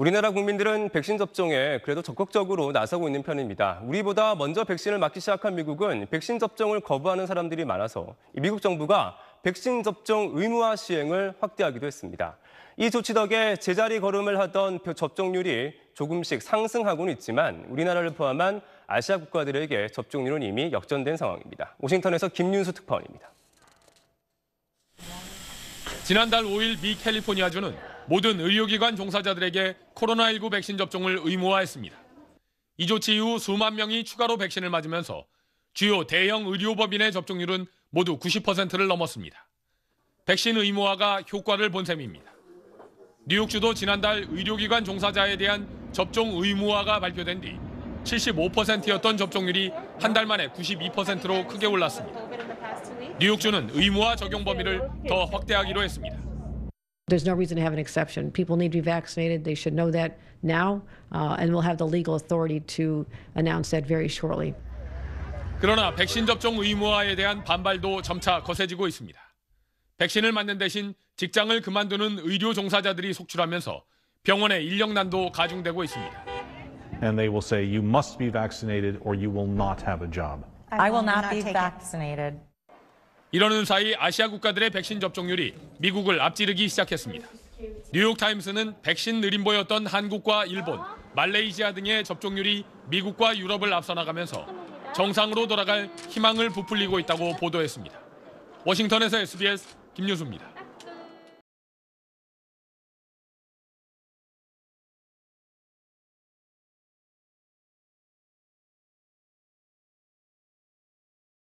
우리나라 국민들은 백신 접종에 그래도 적극적으로 나서고 있는 편입니다. 우리보다 먼저 백신을 맞기 시작한 미국은 백신 접종을 거부하는 사람들이 많아서 미국 정부가 백신 접종 의무화 시행을 확대하기도 했습니다. 이 조치 덕에 제자리 걸음을 하던 접종률이 조금씩 상승하고는 있지만 우리나라를 포함한 아시아 국가들에게 접종률은 이미 역전된 상황입니다. 워싱턴에서 김윤수 특파원입니다. 지난달 5일 미 캘리포니아주는 모든 의료기관 종사자들에게 코로나19 백신 접종을 의무화했습니다. 이 조치 이후 수만 명이 추가로 백신을 맞으면서 주요 대형 의료법인의 접종률은 모두 90%를 넘었습니다. 백신 의무화가 효과를 본 셈입니다. 뉴욕주도 지난달 의료기관 종사자에 대한 접종 의무화가 발표된 뒤 75%였던 접종률이 한 달 만에 92%로 크게 올랐습니다. 뉴욕주는 의무화 적용 범위를 더 확대하기로 했습니다. there's no reason to have an exception. People need to be vaccinated. They should know that now, uh, and we'll have the legal authority to announce that very shortly. 그러나 백신 접종 의무화에 대한 반발도 점차 거세지고 있습니다. 백신을 맞는 대신 직장을 그만두는 의료 종사자들이 속출하면서 병원의 인력난도 가중되고 있습니다. And they will say you must be vaccinated or you will not have a job. I will not be vaccinated. 이러는 사이 아시아 국가들의 백신 접종률이 미국을 앞지르기 시작했습니다. 뉴욕타임스는 백신 느림보였던 한국과 일본, 말레이시아 등의 접종률이 미국과 유럽을 앞서나가면서 정상으로 돌아갈 희망을 부풀리고 있다고 보도했습니다. 워싱턴에서 SBS 김유수입니다.